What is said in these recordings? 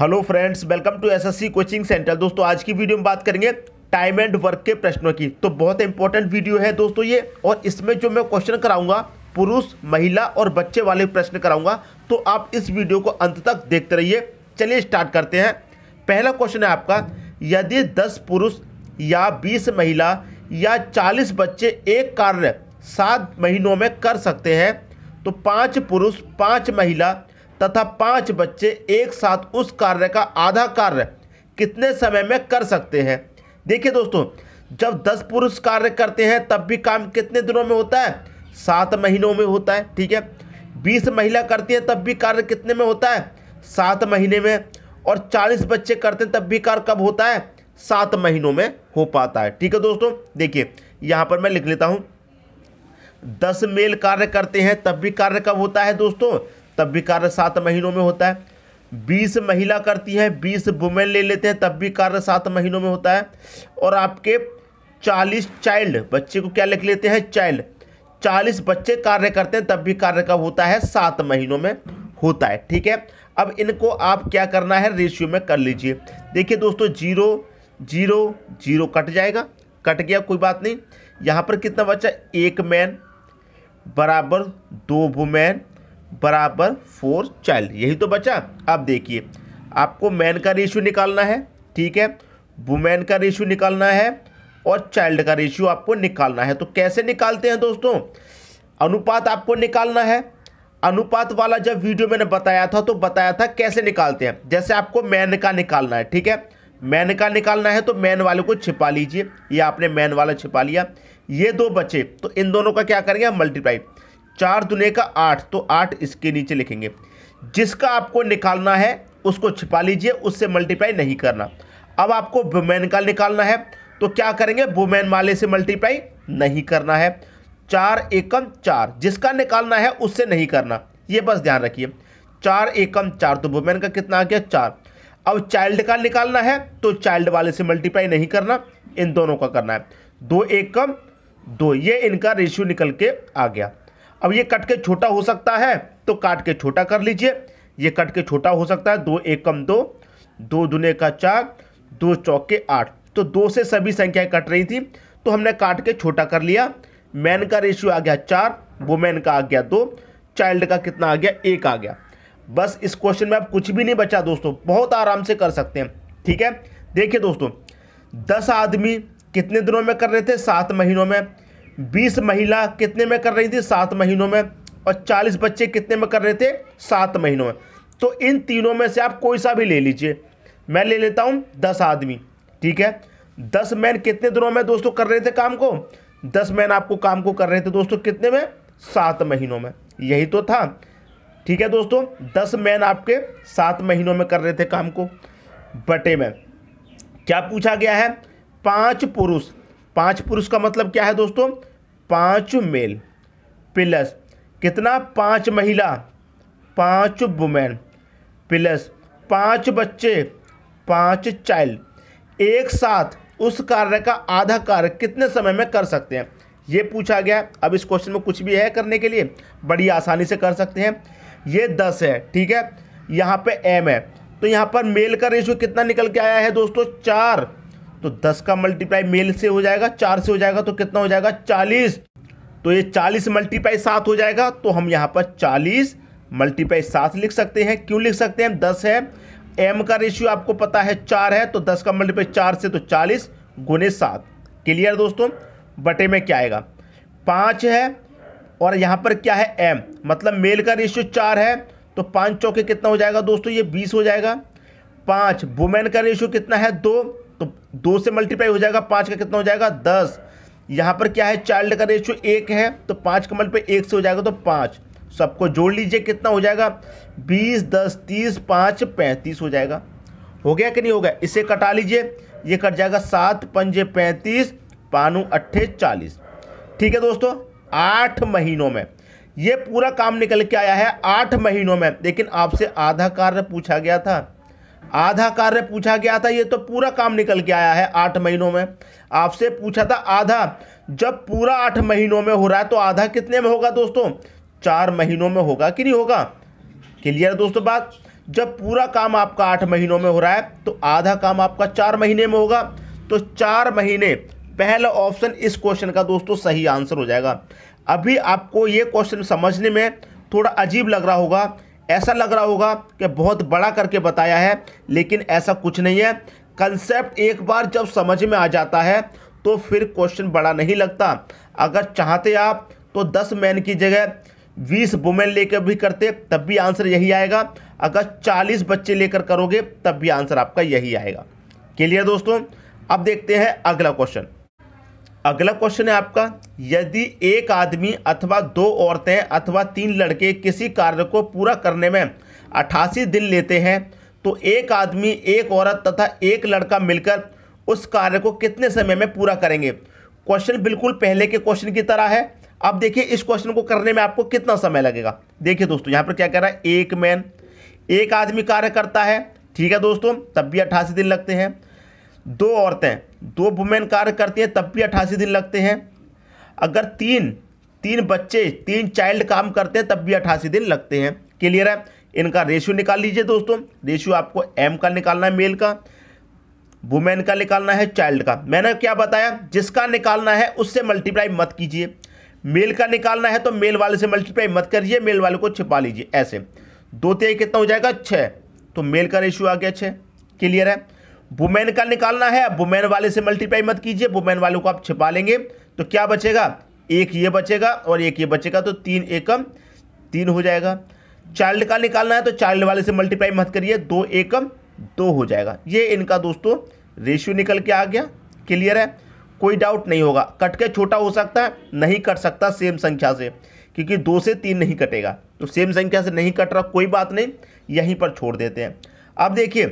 hello friends welcome to SSC coaching centre दोस्तों आज की वीडियो में बात करेंगे टाइम एंड वर्क के प्रश्नों की तो बहुत इंपॉर्टेंट वीडियो है दोस्तों ये और इसमें जो मैं क्वेश्चन कराऊंगा पुरुष महिला और बच्चे वाले प्रश्न कराऊंगा तो आप इस वीडियो को अंत तक देखते रहिए चलिए स्टार्ट करते हैं पहला क्वेश्चन है आपका यदि दस पुरुष या बीस महिला या चालीस बच्चे एक कार्य सात महीनों में कर सकते हैं तो पाँच पुरुष पाँच महिला तथा पांच बच्चे एक साथ उस कार्य का आधा कार्य कितने समय में कर सकते हैं देखिए दोस्तों जब दस पुरुष कार्य करते हैं तब भी काम कितने दिनों में होता है सात महीनों में होता है ठीक है बीस महिला करती है तब भी कार्य कितने में होता है सात महीने में और चालीस बच्चे करते हैं तब भी कार्य कब होता है सात महीनों में हो पाता है ठीक है दोस्तों देखिए यहाँ पर मैं लिख लेता हूँ दस मेल कार्य करते हैं तब भी कार्य कब होता है दोस्तों तब भी कार्य सात महीनों में होता है बीस महिला करती है बीस वुमेन ले लेते हैं तब भी कार्य सात महीनों में होता है और आपके चालीस चाइल्ड बच्चे को क्या लिख लेते हैं चाइल्ड चालीस बच्चे कार्य करते हैं तब भी कार्य कब होता है सात महीनों में होता है ठीक है अब इनको आप क्या करना है रेशियो में कर लीजिए देखिए दोस्तों जीरो जीरो जीरो कट जाएगा कट गया कोई बात नहीं यहाँ पर कितना बचा एक मैन बराबर दो वुमेन बराबर फोर चाइल्ड यही तो बचा अब देखिए आपको मैन का रेशियो निकालना है ठीक है वुमेन का रेशियो निकालना है और चाइल्ड का रेशियो आपको निकालना है तो कैसे निकालते हैं दोस्तों अनुपात आपको निकालना है अनुपात वाला जब वीडियो मैंने बताया था तो बताया था कैसे निकालते हैं जैसे आपको मैन का निकालना है ठीक है मैन का निकालना है तो मैन वाले को छिपा लीजिए या आपने मैन वाला छिपा लिया ये दो बचे तो इन दोनों का क्या करेंगे मल्टीप्लाई चार दुने का आठ तो आठ इसके नीचे लिखेंगे जिसका आपको निकालना है उसको छिपा लीजिए उससे मल्टीप्लाई नहीं करना अब आपको वुमेन का निकालना है तो क्या करेंगे वुमेन वाले से मल्टीप्लाई नहीं करना है चार एकम चार जिसका निकालना है उससे नहीं करना ये बस ध्यान रखिए चार एकम चार तो वुमेन का कितना आ गया चार अब चाइल्ड का निकालना है तो चाइल्ड वाले से मल्टीप्लाई नहीं करना इन दोनों का करना है दो एकम दो ये इनका रेशियो निकल के आ गया अब ये कट के छोटा हो सकता है तो काट के छोटा कर लीजिए ये कट के छोटा हो सकता है दो एक कम दो दो दुने का चार दो चौके आठ तो दो से सभी संख्याएं कट रही थी तो हमने काट के छोटा कर लिया मैन का रेशियो आ गया चार वुमेन का आ गया दो चाइल्ड का कितना आ गया एक आ गया बस इस क्वेश्चन में आप कुछ भी नहीं बचा दोस्तों बहुत आराम से कर सकते हैं ठीक है देखिए दोस्तों दस आदमी कितने दिनों में कर रहे थे सात महीनों में बीस महिला कितने में कर रही थी सात महीनों में और चालीस बच्चे कितने में कर रहे थे सात महीनों में तो इन तीनों में से आप कोई सा भी ले लीजिए मैं ले लेता हूँ दस आदमी ठीक है दस मैन कितने दिनों में दोस्तों कर रहे थे काम को दस मैन आपको काम को कर रहे थे दोस्तों कितने में सात महीनों में यही तो था ठीक है दोस्तों दस मैन आपके सात महीनों में कर रहे थे काम को बटे में क्या पूछा गया है पांच पुरुष पाँच पुरुष का मतलब क्या है दोस्तों पाँच मेल प्लस कितना पाँच महिला पाँच वुमेन प्लस पाँच बच्चे पाँच चाइल्ड एक साथ उस कार्य का आधा कार्य कितने समय में कर सकते हैं ये पूछा गया अब इस क्वेश्चन में कुछ भी है करने के लिए बड़ी आसानी से कर सकते हैं ये दस है ठीक है यहाँ पे एम है तो यहाँ पर मेल का रेशियो कितना निकल के आया है दोस्तों चार तो दस का मल्टीप्लाई मेल से हो जाएगा चार से हो जाएगा तो कितना हो जाएगा चालीस तो ये चालीस मल्टीप्लाई सात हो जाएगा तो हम यहाँ पर चालीस मल्टीप्लाई सात लिख सकते हैं क्यों लिख सकते हैं दस है एम का रेशियो आपको पता है चार है तो दस का मल्टीप्लाई चार से तो चालीस गुने सात क्लियर दोस्तों बटे में क्या आएगा पाँच है और यहाँ पर क्या है एम मतलब मेल का रेशियो चार है तो पाँच चौके कितना हो जाएगा दोस्तों ये बीस हो जाएगा पाँच वुमेन का रेशियो कितना है दो तो दो से मल्टीप्लाई हो जाएगा पाँच का कितना हो जाएगा दस यहाँ पर क्या है चाइल्ड का रेशियो एक है तो पाँच का मल्टीप्लाई एक से हो जाएगा तो पाँच सबको जोड़ लीजिए कितना हो जाएगा बीस दस तीस पाँच पैंतीस हो जाएगा हो गया कि नहीं हो गया इसे कटा लीजिए ये कट जाएगा सात पंजे पैंतीस पानु अट्ठे चालीस ठीक है दोस्तों आठ महीनों में ये पूरा काम निकल के आया है आठ महीनों में लेकिन आपसे आधा कार्य पूछा गया था आधा कार्य पूछा गया था ये तो पूरा काम निकल के आया है आठ महीनों में आपसे पूछा था आधा जब पूरा आठ महीनों में हो रहा है तो आधा कितने में होगा दोस्तों चार महीनों में होगा कि नहीं होगा क्लियर दोस्तों बात जब पूरा काम आपका आठ महीनों में हो रहा है तो आधा काम आपका चार महीने में होगा तो चार महीने पहला ऑप्शन इस क्वेश्चन का दोस्तों सही आंसर हो जाएगा अभी आपको ये क्वेश्चन समझने में थोड़ा अजीब लग रहा होगा ऐसा लग रहा होगा कि बहुत बड़ा करके बताया है लेकिन ऐसा कुछ नहीं है कंसेप्ट एक बार जब समझ में आ जाता है तो फिर क्वेश्चन बड़ा नहीं लगता अगर चाहते आप तो दस मैन की जगह बीस वुमेन लेकर भी करते तब भी आंसर यही आएगा अगर चालीस बच्चे लेकर करोगे तब भी आंसर आपका यही आएगा क्लियर दोस्तों अब देखते हैं अगला क्वेश्चन अगला क्वेश्चन है आपका यदि एक आदमी अथवा दो औरतें अथवा तीन लड़के किसी कार्य को पूरा करने में अट्ठासी दिन लेते हैं तो एक आदमी एक औरत तथा एक लड़का मिलकर उस कार्य को कितने समय में पूरा करेंगे क्वेश्चन बिल्कुल पहले के क्वेश्चन की तरह है अब देखिए इस क्वेश्चन को करने में आपको कितना समय लगेगा देखिए दोस्तों यहाँ पर क्या कह रहा है एक मैन एक आदमी कार्य करता है ठीक है दोस्तों तब भी अट्ठासी दिन लगते हैं दो औरतें दो वुमेन कार्य करती हैं तब भी अट्ठासी दिन लगते हैं अगर तीन तीन बच्चे तीन चाइल्ड काम करते हैं तब भी अट्ठासी दिन लगते हैं क्लियर है इनका रेशियो निकाल लीजिए दोस्तों रेशियो आपको एम का निकालना है मेल का वुमेन का निकालना है चाइल्ड का मैंने क्या बताया जिसका निकालना है उससे मल्टीप्लाई मत कीजिए मेल का निकालना है तो मेल वाले से मल्टीप्लाई मत करिए मेल वाले को छिपा लीजिए ऐसे दो तेई कितना हो जाएगा छः तो मेल का रेशियो आ गया छः क्लियर है वुमेन का निकालना है अब वाले से मल्टीप्लाई मत कीजिए वुमेन वालों को आप छिपा लेंगे तो क्या बचेगा एक ये बचेगा और एक ये बचेगा तो तीन एकम तीन हो जाएगा चाइल्ड का निकालना है तो चाइल्ड वाले से मल्टीप्लाई मत करिए दो एकम दो हो जाएगा ये इनका दोस्तों रेशियो निकल के आ गया क्लियर है कोई डाउट नहीं होगा कट के छोटा हो सकता है नहीं कट सकता सेम संख्या से क्योंकि दो से तीन नहीं कटेगा तो सेम संख्या से नहीं कट रहा कोई बात नहीं यहीं पर छोड़ देते हैं अब देखिए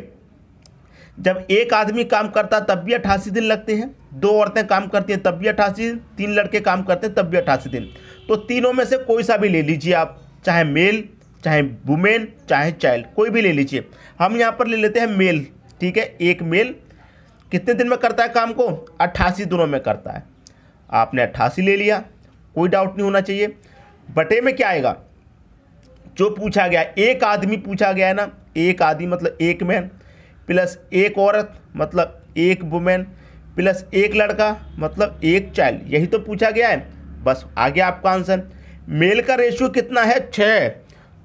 जब एक आदमी काम करता तब भी अट्ठासी दिन लगते हैं दो औरतें काम करती हैं तब भी अट्ठासी दिन तीन लड़के काम करते हैं तब भी अट्ठासी दिन तो तीनों में से कोई सा भी ले लीजिए आप चाहे मेल चाहे वुमेन चाहे चाइल्ड कोई भी ले लीजिए हम यहाँ पर ले लेते हैं मेल ठीक है एक मेल कितने दिन में करता है काम को अट्ठासी दिनों में करता है आपने अट्ठासी ले लिया कोई डाउट नहीं होना चाहिए बटे में क्या आएगा जो पूछा गया एक आदमी पूछा गया है ना एक आदमी मतलब एक मैन प्लस एक औरत मतलब एक वुमेन प्लस एक लड़का मतलब एक चाइल्ड यही तो पूछा गया है बस आ गया आपका आंसर मेल का रेशियो कितना है छः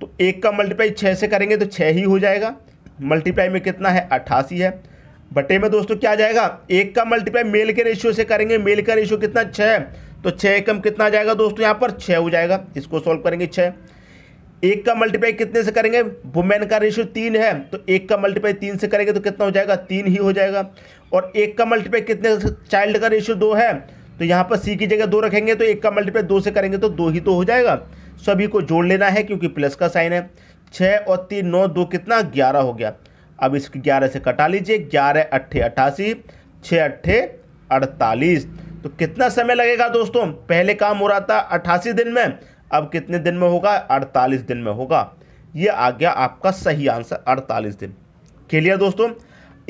तो एक का मल्टीप्लाई छः से करेंगे तो छः ही हो जाएगा मल्टीप्लाई में कितना है अट्ठासी है बटे में दोस्तों क्या जाएगा एक का मल्टीप्लाई मेल के रेशियो से करेंगे मेल का रेशियो कितना छः तो छः कम कितना आ जाएगा दोस्तों यहाँ पर छः हो जाएगा इसको सॉल्व करेंगे छः एक का मल्टीप्लाई कितने से करेंगे वुमेन का रेशियो तीन है तो एक का मल्टीप्लाई तीन से करेंगे तो कितना हो जाएगा तीन ही हो जाएगा और एक का मल्टीप्लाई कितने चाइल्ड का रेशियो दो है तो यहाँ पर सी की जगह दो रखेंगे तो एक का मल्टीप्लाई दो से करेंगे तो दो ही तो हो जाएगा सभी को जोड़ लेना है क्योंकि प्लस का साइन है छः और तीन नौ दो कितना ग्यारह हो गया अब इस ग्यारह से कटा लीजिए ग्यारह अट्ठे अट्ठासी छः अट्ठे अड़तालीस तो कितना समय लगेगा दोस्तों पहले काम हो रहा था अट्ठासी दिन में अब कितने दिन में होगा अड़तालीस दिन में होगा ये आ गया आपका सही आंसर अड़तालीस दिन क्लियर दोस्तों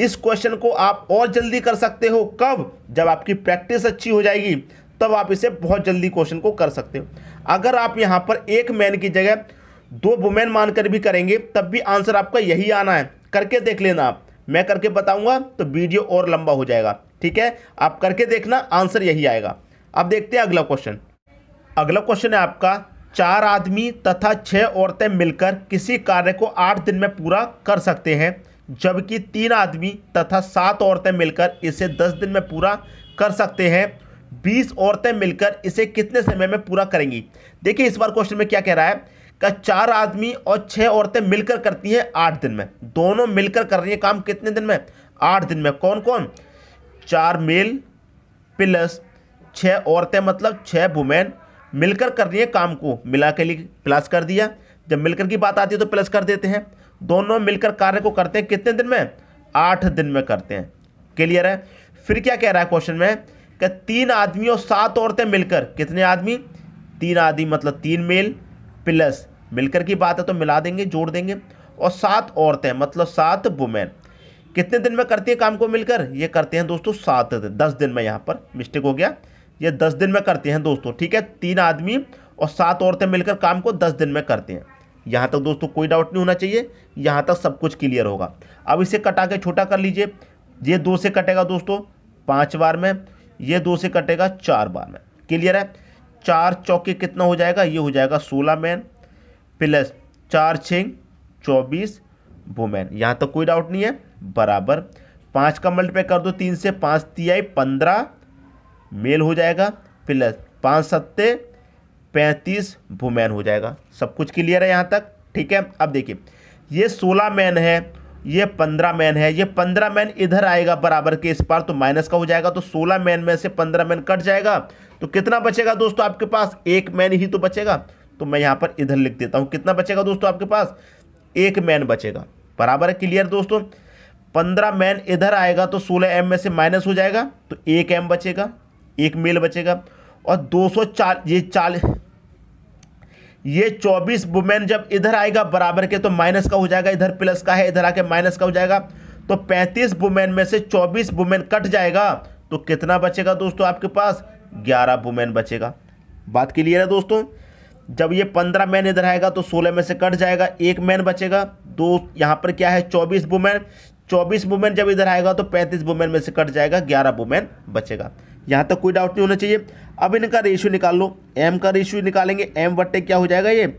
इस क्वेश्चन को आप और जल्दी कर सकते हो कब जब आपकी प्रैक्टिस अच्छी हो जाएगी तब आप इसे बहुत जल्दी क्वेश्चन को कर सकते हो अगर आप यहाँ पर एक मैन की जगह दो वुमेन मानकर भी करेंगे तब भी आंसर आपका यही आना है करके देख लेना आप मैं करके बताऊंगा तो वीडियो और लंबा हो जाएगा ठीक है आप करके देखना आंसर यही आएगा अब देखते हैं अगला क्वेश्चन अगला क्वेश्चन है आपका चार आदमी तथा छह औरतें मिलकर किसी कार्य को आठ दिन में पूरा कर सकते हैं जबकि तीन आदमी तथा सात औरतें मिलकर इसे दस दिन में पूरा कर सकते हैं बीस औरतें मिलकर इसे कितने समय में पूरा करेंगी देखिए इस बार क्वेश्चन में क्या कह रहा है का चार आदमी और छः औरतें मिलकर करती हैं आठ दिन में दोनों मिलकर कर रही हैं काम कितने दिन में आठ दिन में कौन कौन चार मेल प्लस छः औरतें मतलब छः वुमेन मिलकर कर रही है काम को मिला के लिए प्लस कर दिया जब मिलकर की बात आती है तो प्लस कर देते हैं दोनों मिलकर कार्य को करते हैं कितने दिन में आठ दिन में करते हैं क्लियर है फिर क्या कह रहा है क्वेश्चन में कि तीन आदमी और सात औरतें मिलकर कितने आदमी तीन आदमी मतलब तीन मेल प्लस मिलकर की बात है तो मिला देंगे जोड़ देंगे और सात औरतें मतलब सात वुमेन कितने दिन में करती है काम को मिलकर ये करते हैं दोस्तों सात दस दिन में यहाँ पर मिस्टेक हो गया ये दस दिन में करते हैं दोस्तों ठीक है तीन आदमी और सात औरतें मिलकर काम को दस दिन में करते हैं यहाँ तक दोस्तों कोई डाउट नहीं होना चाहिए यहाँ तक सब कुछ क्लियर होगा अब इसे कटा के छोटा कर लीजिए ये दो से कटेगा दोस्तों पाँच बार में ये दो से कटेगा चार बार में क्लियर है चार चौके कितना हो जाएगा ये हो जाएगा सोलह मैन प्लस चार छिंग चौबीस वोमैन यहाँ तक कोई डाउट नहीं है बराबर पाँच का मल्टीप्लाई कर दो तीन से पाँच आई पंद्रह मेल हो जाएगा प्लस पाँच सत्ते पैंतीस वुमेन हो जाएगा सब कुछ क्लियर है यहाँ तक ठीक है अब देखिए ये सोलह मैन है ये पंद्रह मैन है ये पंद्रह मैन इधर आएगा बराबर के इस पार तो माइनस का हो जाएगा तो सोलह मैन में से पंद्रह मैन कट जाएगा तो कितना बचेगा दोस्तों आपके पास एक मैन ही तो बचेगा तो मैं यहाँ पर इधर लिख देता हूँ कितना बचेगा दोस्तों आपके पास एक मैन बचेगा बराबर है क्लियर दोस्तों पंद्रह मैन इधर आएगा तो सोलह एम में से माइनस हो जाएगा तो एक एम बचेगा एक मेल बचेगा और दो सौ चार ये चाल ये चौबीस वुमेन जब इधर आएगा बराबर के तो माइनस का हो जाएगा इधर प्लस का है इधर आके माइनस का हो जाएगा तो पैंतीस वुमेन में से चौबीस वुमेन कट जाएगा तो कितना बचेगा दोस्तों आपके पास ग्यारह वुमेन बचेगा बात क्लियर है दोस्तों जब ये पंद्रह मैन इधर आएगा तो सोलह में से कट जाएगा एक मैन बचेगा दो यहाँ पर क्या है चौबीस वुमेन चौबीस वुमेन जब इधर आएगा तो पैंतीस वुमेन में से कट जाएगा ग्यारह वुमेन बचेगा यहाँ तक कोई डाउट नहीं होना चाहिए अब इनका रेशियो निकाल लो एम का रेशियो निकालेंगे एम वट्टे क्या हो जाएगा ये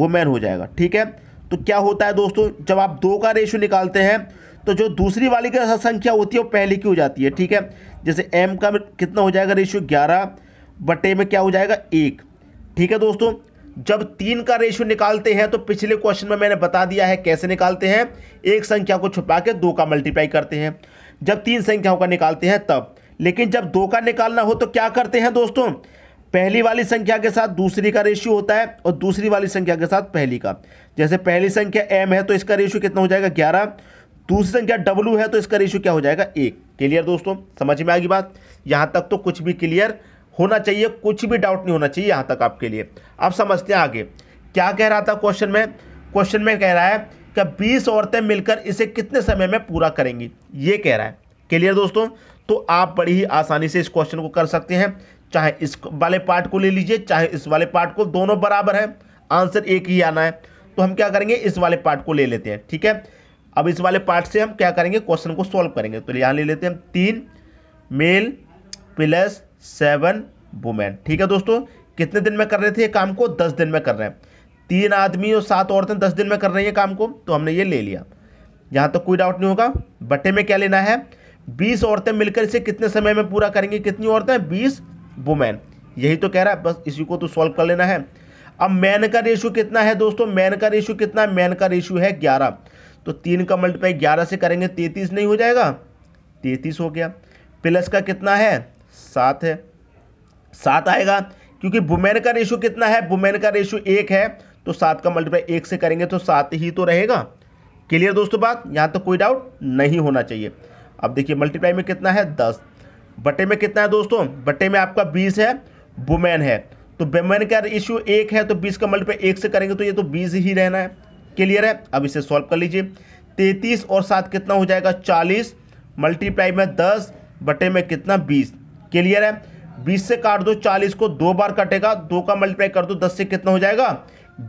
मैन हो जाएगा ठीक है तो क्या होता है दोस्तों जब आप दो का रेशियो निकालते हैं तो जो दूसरी वाली की संख्या होती है वो पहली की हो जाती है ठीक है जैसे एम का कितना हो जाएगा रेशियो ग्यारह बटे में क्या हो जाएगा एक ठीक है दोस्तों जब तीन का रेशियो निकालते हैं तो पिछले क्वेश्चन में मैंने बता दिया है कैसे निकालते हैं एक संख्या को छुपा के दो का मल्टीप्लाई करते हैं जब तीन संख्याओं का निकालते हैं तब लेकिन जब दो का निकालना हो तो क्या करते हैं दोस्तों पहली वाली संख्या के साथ दूसरी का रेशियो होता है और दूसरी वाली संख्या के साथ पहली का जैसे पहली संख्या एम है तो इसका रेशियो कितना हो जाएगा ग्यारह दूसरी संख्या डब्लू है तो इसका रेशियो क्या हो जाएगा एक क्लियर दोस्तों समझ में आएगी बात यहाँ तक तो कुछ भी क्लियर होना चाहिए कुछ भी डाउट नहीं होना चाहिए यहाँ तक आपके लिए अब समझते हैं आगे क्या कह रहा था क्वेश्चन में क्वेश्चन में कह रहा है कि बीस औरतें मिलकर इसे कितने समय में पूरा करेंगी ये कह रहा है क्लियर दोस्तों तो आप बड़ी ही आसानी से इस क्वेश्चन को कर सकते हैं चाहे इस वाले पार्ट को ले लीजिए चाहे इस वाले पार्ट को दोनों बराबर है आंसर एक ही आना है तो हम क्या करेंगे इस वाले पार्ट को ले लेते हैं ठीक है अब इस वाले पार्ट से हम क्या करेंगे क्वेश्चन को सॉल्व करेंगे तो यहाँ ले लेते हैं तीन मेल प्लस सेवन वुमेन ठीक है दोस्तों कितने दिन में कर रहे थे ये काम को दस दिन में कर रहे हैं तीन आदमी और सात औरतें दस दिन में कर रही हैं काम को तो हमने ये ले लिया यहाँ तक तो कोई डाउट नहीं होगा बटे में क्या लेना है बीस औरतें मिलकर इसे कितने समय में पूरा करेंगी कितनी औरतें बीस वुमेन यही तो कह रहा है बस इसी को तो सॉल्व कर लेना है अब मैन का रेशू कितना है दोस्तों मैन का रेशू कितना है मैन का रेशू है ग्यारह तो तीन का मल्टीप्लाई ग्यारह से करेंगे तैतीस नहीं हो जाएगा तैतीस हो गया प्लस का कितना है सात है सात आएगा क्योंकि वुमेन का रेशू कितना है वुमेन का रेशू एक है तो सात का मल्टीप्लाई एक से करेंगे तो सात ही तो रहेगा क्लियर दोस्तों बात यहाँ तो कोई डाउट नहीं होना चाहिए अब देखिए मल्टीप्लाई में कितना है दस बटे में कितना है दोस्तों बटे में आपका बीस है वुमेन है तो वुमेन का रेशियो एक है तो बीस का मल्टीप्लाई एक से करेंगे तो ये तो बीस ही रहना है क्लियर है अब इसे सॉल्व कर लीजिए तैतीस और सात कितना हो जाएगा चालीस मल्टीप्लाई में दस बटे में कितना बीस क्लियर है बीस से काट दो चालीस को दो बार कटेगा दो का मल्टीप्लाई कर दो दस से कितना हो जाएगा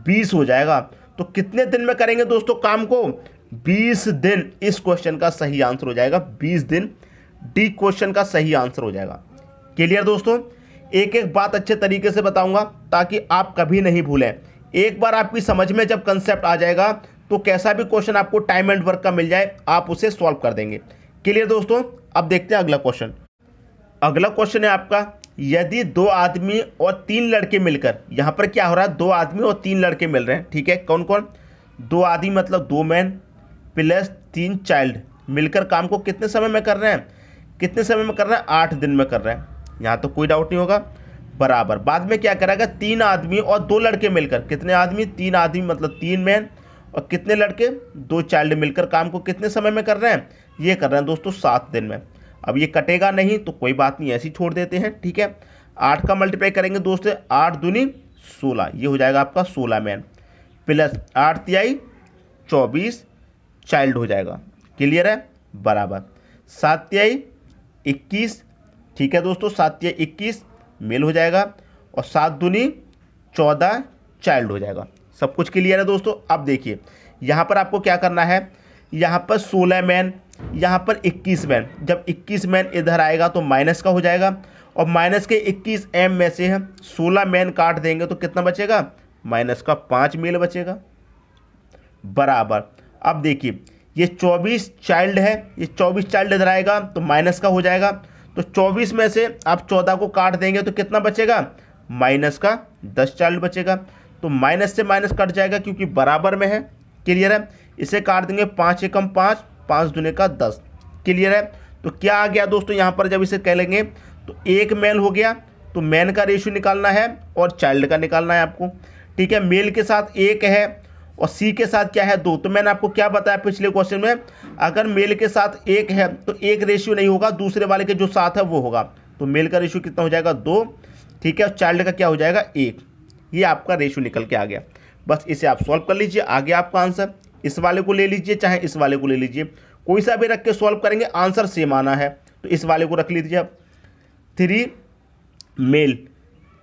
बीस हो जाएगा तो कितने दिन में करेंगे दोस्तों काम को बीस दिन इस क्वेश्चन का सही आंसर हो जाएगा बीस दिन डी क्वेश्चन का सही आंसर हो जाएगा क्लियर दोस्तों एक एक बात अच्छे तरीके से बताऊंगा ताकि आप कभी नहीं भूलें एक बार आपकी समझ में जब कंसेप्ट आ जाएगा तो कैसा भी क्वेश्चन आपको टाइम एंड वर्क का मिल जाए आप उसे सॉल्व कर देंगे क्लियर दोस्तों अब देखते हैं अगला क्वेश्चन अगला क्वेश्चन है आपका यदि दो आदमी और तीन लड़के मिलकर यहाँ पर क्या हो रहा है दो आदमी और तीन लड़के मिल रहे हैं ठीक है कौन कौन दो आदमी मतलब दो मैन प्लस तीन चाइल्ड मिलकर काम को कितने समय में कर रहे हैं कितने समय में कर रहे हैं आठ दिन में कर रहे हैं यहाँ तो कोई डाउट नहीं होगा बराबर बाद में क्या करेगा तीन आदमी और दो लड़के मिलकर कितने आदमी तीन आदमी मतलब तीन मैन और कितने लड़के दो चाइल्ड मिलकर काम को कितने समय में कर रहे हैं ये कर रहे हैं दोस्तों सात दिन में अब ये कटेगा नहीं तो कोई बात नहीं ऐसे ही छोड़ देते हैं ठीक है आठ का मल्टीप्लाई करेंगे दोस्तों आठ दूनी सोलह ये हो जाएगा आपका सोलह मैन प्लस आठ तिहाई चौबीस चाइल्ड हो जाएगा क्लियर है बराबर सात्याई इक्कीस ठीक है दोस्तों सात्याई इक्कीस मेल हो जाएगा और सात दुनी चौदह चाइल्ड हो जाएगा सब कुछ क्लियर है दोस्तों अब देखिए यहाँ पर आपको क्या करना है यहाँ पर सोलह मैन यहाँ पर इक्कीस मैन जब इक्कीस मैन इधर आएगा तो माइनस का हो जाएगा और माइनस के इक्कीस एम में से है सोलह मैन काट देंगे तो कितना बचेगा माइनस का पाँच मेल बचेगा बराबर अब देखिए ये 24 चाइल्ड है ये 24 चाइल्ड इधर आएगा तो माइनस का हो जाएगा तो 24 में से आप 14 को काट देंगे तो कितना बचेगा माइनस का 10 चाइल्ड बचेगा तो माइनस से माइनस कट जाएगा क्योंकि बराबर में है क्लियर है इसे काट देंगे पाँच एकम पाँच पाँच दुने का दस क्लियर है तो क्या आ गया दोस्तों यहाँ पर जब इसे कह लेंगे तो एक मेल हो गया तो मैन का रेशियो निकालना है और चाइल्ड का निकालना है आपको ठीक है मेल के साथ एक है और सी के साथ क्या है दो तो मैंने आपको क्या बताया पिछले क्वेश्चन में अगर मेल के साथ एक है तो एक रेशियो नहीं होगा दूसरे वाले के जो साथ है वो होगा तो मेल का रेशियो कितना हो जाएगा दो ठीक है और चाइल्ड का क्या हो जाएगा एक ये आपका रेशियो निकल के आ गया बस इसे आप सॉल्व कर लीजिए आगे आपका आंसर इस वाले को ले लीजिए चाहे इस वाले को ले लीजिए कोई सा भी रख के सॉल्व करेंगे आंसर सेम आना है तो इस वाले को रख लीजिए आप थ्री मेल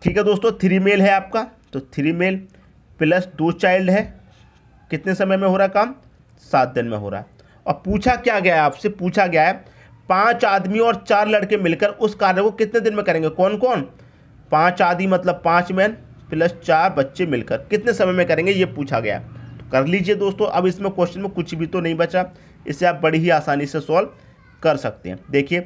ठीक है दोस्तों थ्री मेल है आपका तो थ्री मेल प्लस दो चाइल्ड है कितने समय में हो रहा काम सात दिन में हो रहा है और पूछा क्या गया है आपसे पूछा गया है पांच आदमी और चार लड़के मिलकर उस कार्य को कितने दिन में करेंगे कौन कौन पांच आदमी मतलब पांच मैन प्लस चार बच्चे मिलकर कितने समय में करेंगे ये पूछा गया तो कर लीजिए दोस्तों अब इसमें क्वेश्चन में कुछ भी तो नहीं बचा इसे आप बड़ी ही आसानी से सॉल्व कर सकते हैं देखिए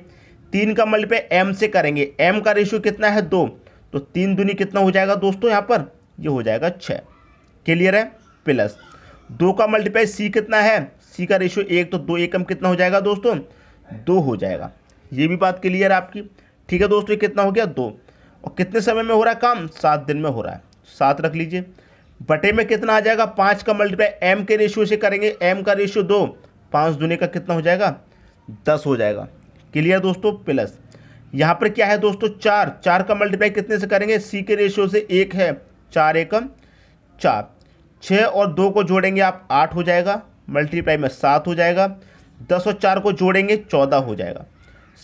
तीन का मल्टीप्लाई एम से करेंगे एम का रेशियो कितना है दो तो तीन दुनी कितना हो जाएगा दोस्तों यहाँ पर ये यह हो जाएगा छः क्लियर है प्लस दो का मल्टीप्लाई सी कितना है सी का रेशियो एक तो दो एकम कितना हो जाएगा दोस्तों दो हो जाएगा ये भी बात क्लियर आपकी ठीक है दोस्तों ये कितना हो गया दो और कितने समय में हो रहा है काम सात दिन में हो रहा है सात रख लीजिए बटे में कितना आ जाएगा पाँच का मल्टीप्लाई एम के रेशियो से करेंगे एम का रेशियो दो पाँच दुने का कितना हो जाएगा दस हो जाएगा क्लियर दोस्तों प्लस यहाँ पर क्या है दोस्तों चार चार का मल्टीप्लाई कितने से करेंगे सी के रेशियो से एक है चार एकम चार छः और दो को जोड़ेंगे आप आठ हो जाएगा मल्टीप्लाई में सात हो जाएगा दस और चार को जोड़ेंगे चौदह हो जाएगा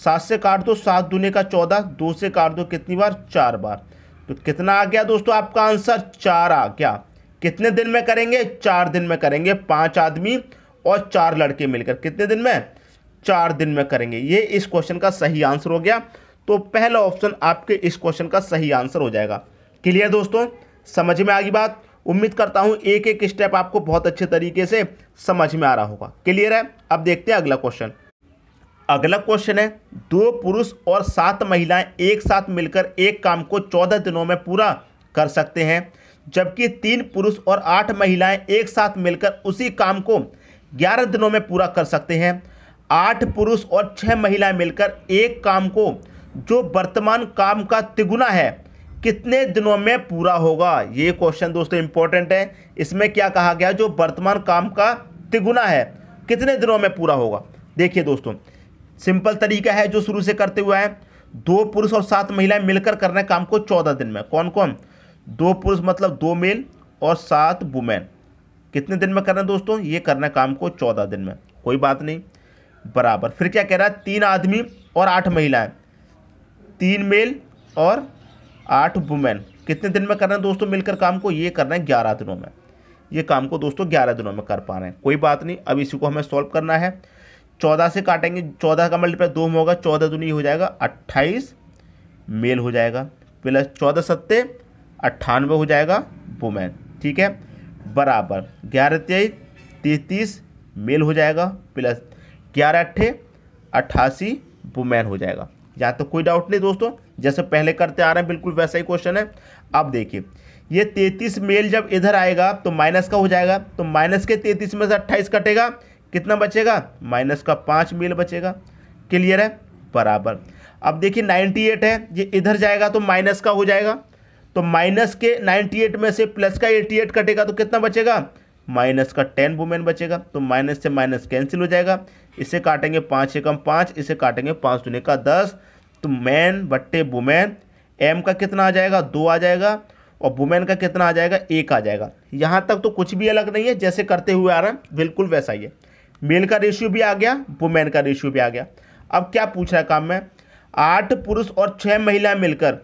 सात से काट दो सात दूने का चौदह दो से काट दो कितनी बार चार बार तो कितना आ गया दोस्तों आपका आंसर चार आ गया कितने दिन में करेंगे चार दिन में करेंगे पांच आदमी और चार लड़के मिलकर कितने दिन में चार दिन में करेंगे ये इस क्वेश्चन का सही आंसर हो गया तो पहला ऑप्शन आपके इस क्वेश्चन का सही आंसर हो जाएगा क्लियर दोस्तों समझ में आ गई बात उम्मीद करता हूँ एक एक स्टेप आपको बहुत अच्छे तरीके से समझ में आ रहा होगा क्लियर है अब देखते हैं अगला क्वेश्चन अगला क्वेश्चन है दो पुरुष और सात महिलाएं एक साथ मिलकर एक काम को चौदह दिनों में पूरा कर सकते हैं जबकि तीन पुरुष और आठ महिलाएं एक साथ मिलकर उसी काम को ग्यारह दिनों में पूरा कर सकते हैं आठ पुरुष और छः महिलाएं मिलकर एक काम को जो वर्तमान काम का तिगुना है कितने दिनों में पूरा होगा ये क्वेश्चन दोस्तों इंपॉर्टेंट है इसमें क्या कहा गया जो वर्तमान काम का तिगुना है कितने दिनों में पूरा होगा देखिए दोस्तों सिंपल तरीका है जो शुरू से करते हुए हैं दो पुरुष और सात महिलाएं मिलकर कर रहे हैं काम को चौदह दिन में कौन कौन दो पुरुष मतलब दो मेल और सात वुमेन कितने दिन में कर रहे हैं दोस्तों ये करने काम को चौदह दिन में कोई बात नहीं बराबर फिर क्या कह रहा है तीन आदमी और आठ महिलाएं तीन मेल और आठ वुमेन कितने दिन में कर रहे हैं दोस्तों मिलकर काम को ये करना है ग्यारह दिनों में ये काम को दोस्तों ग्यारह दिनों में कर पा रहे हैं कोई बात नहीं अब इसी को हमें सॉल्व करना है चौदह से काटेंगे चौदह का मल्टीप्लाई दो में होगा चौदह दुनिया हो जाएगा अट्ठाईस मेल हो जाएगा प्लस चौदह सत्ते अट्ठानवे हो जाएगा वुमेन ठीक है बराबर ग्यारह तेईस तैतीस मेल हो जाएगा प्लस ग्यारह अट्ठे अट्ठासी वुमेन हो जाएगा यहाँ तो कोई डाउट नहीं दोस्तों जैसे पहले करते आ रहे हैं बिल्कुल वैसा ही क्वेश्चन है अब देखिए ये तैतीस मेल जब इधर आएगा तो माइनस का हो जाएगा तो माइनस के तैतीस में से अट्ठाईस कटेगा कितना बचेगा माइनस का पाँच मेल बचेगा क्लियर है बराबर अब देखिए 98 है ये इधर जाएगा तो माइनस का हो जाएगा तो माइनस के 98 में से प्लस का 88 कटेगा तो कितना बचेगा माइनस का 10 वुमेन बचेगा तो माइनस से माइनस कैंसिल हो जाएगा इसे काटेंगे पाँच एकम पाँच इसे काटेंगे पाँच दुनिया का दस तो मैन बट्टे वुमेन एम का कितना आ जाएगा दो आ जाएगा और वुमेन का कितना आ जाएगा एक आ जाएगा यहाँ तक तो कुछ भी अलग नहीं है जैसे करते हुए आ रहा है बिल्कुल वैसा ही है मेल का रेशियो भी आ गया वुमेन का रेशियो भी आ गया अब क्या पूछ रहा है काम में आठ पुरुष और छः महिलाएं मिलकर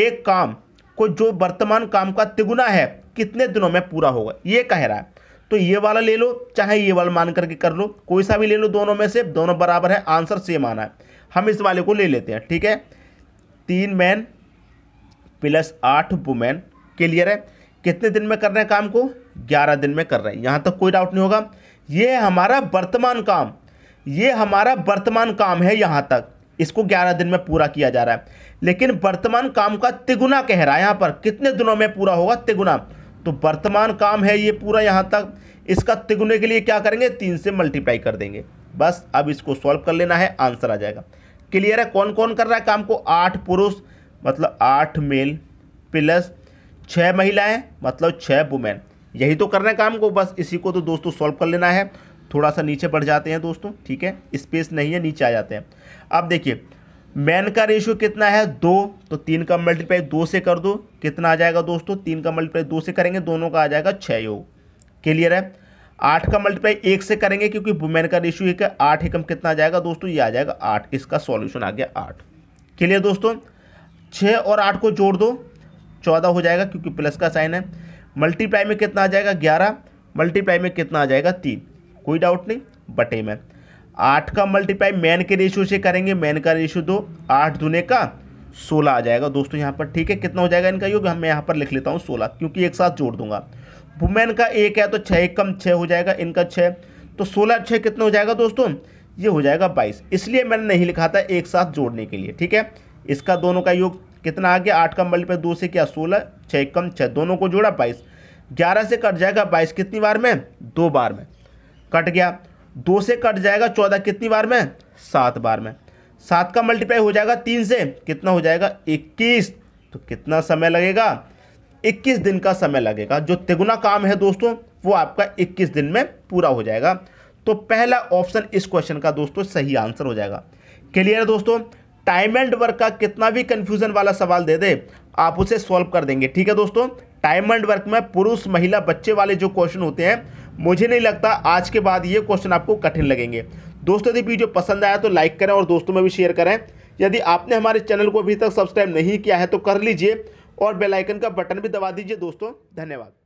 एक काम को जो वर्तमान काम का तिगुना है कितने दिनों में पूरा होगा ये कह रहा है तो ये वाला ले लो चाहे ये वाला मान करके कर लो कोई सा भी ले लो दोनों में से दोनों बराबर है आंसर सेम आना है हम इस वाले को ले लेते हैं ठीक है तीन मैन प्लस आठ वुमेन क्लियर है कितने दिन में कर रहे हैं काम को ग्यारह दिन में कर रहे हैं यहाँ तक कोई डाउट नहीं होगा ये हमारा वर्तमान काम ये हमारा वर्तमान काम है यहाँ तक इसको 11 दिन में पूरा किया जा रहा है लेकिन वर्तमान काम का तिगुना कह रहा है यहाँ पर कितने दिनों में पूरा होगा तिगुना तो वर्तमान काम है ये पूरा यहाँ तक इसका तिगुने के लिए क्या करेंगे तीन से मल्टीप्लाई कर देंगे बस अब इसको सॉल्व कर लेना है आंसर आ जाएगा क्लियर है कौन कौन कर रहा है काम को आठ पुरुष मतलब आठ मेल प्लस छः महिलाएं मतलब छः वुमेन यही तो कर रहे हैं काम को बस इसी को तो दोस्तों सॉल्व कर लेना है थोड़ा सा नीचे बढ़ जाते हैं दोस्तों ठीक है स्पेस नहीं है नीचे आ जाते हैं अब देखिए मैन का रेशियो कितना है दो तो तीन का मल्टीप्लाई दो से कर दो कितना आ जाएगा दोस्तों तीन का मल्टीप्लाई दो से करेंगे दोनों का आ जाएगा छः योग क्लियर है आठ का मल्टीप्लाई एक से करेंगे क्योंकि वुमेन का रेशियो एक है आठ एकम कितना आ जाएगा दोस्तों ये आ जाएगा आठ इसका सॉल्यूशन आ गया आठ क्लियर दोस्तों छः और आठ को जोड़ दो चौदह हो जाएगा क्योंकि प्लस का साइन है मल्टीप्लाई में कितना आ जाएगा ग्यारह मल्टीप्लाई में कितना आ जाएगा तीन कोई डाउट नहीं बटे में आठ का मल्टीप्लाई मैन के रेशियो से करेंगे मैन का रेशियो दो आठ धुने का सोलह आ जाएगा दोस्तों यहाँ पर ठीक है कितना हो जाएगा इनका योग मैं यहाँ पर लिख लेता हूँ सोलह क्योंकि एक साथ जोड़ दूंगा वुमेन का एक है तो छः एक कम छः हो जाएगा इनका छः तो सोलह छः कितना हो जाएगा दोस्तों ये हो जाएगा बाईस इसलिए मैंने नहीं लिखा था एक साथ जोड़ने के लिए ठीक है इसका दोनों का योग कितना आ गया आठ का मल्टीपल दो से क्या सोलह छः कम छः दोनों को जोड़ा बाईस ग्यारह से कट जाएगा बाईस कितनी बार में दो बार में कट गया दो से कट जाएगा चौदह कितनी बार में सात बार में सात का मल्टीप्लाई हो जाएगा तीन से कितना हो जाएगा इक्कीस तो कितना समय लगेगा 21 दिन का समय लगेगा जो तिगुना काम है दोस्तों वो आपका 21 दिन में पूरा हो जाएगा तो पहला ऑप्शन इस क्वेश्चन का दोस्तों सही आंसर हो जाएगा क्लियर दोस्तों टाइम एंड वर्क का कितना भी कंफ्यूजन वाला सवाल दे दे आप उसे सॉल्व कर देंगे ठीक है दोस्तों टाइम एंड वर्क में पुरुष महिला बच्चे वाले जो क्वेश्चन होते हैं मुझे नहीं लगता आज के बाद ये क्वेश्चन आपको कठिन लगेंगे दोस्तों यदि वीडियो पसंद आया तो लाइक करें और दोस्तों में भी शेयर करें यदि आपने हमारे चैनल को अभी तक सब्सक्राइब नहीं किया है तो कर लीजिए और बेलाइकन का बटन भी दबा दीजिए दोस्तों धन्यवाद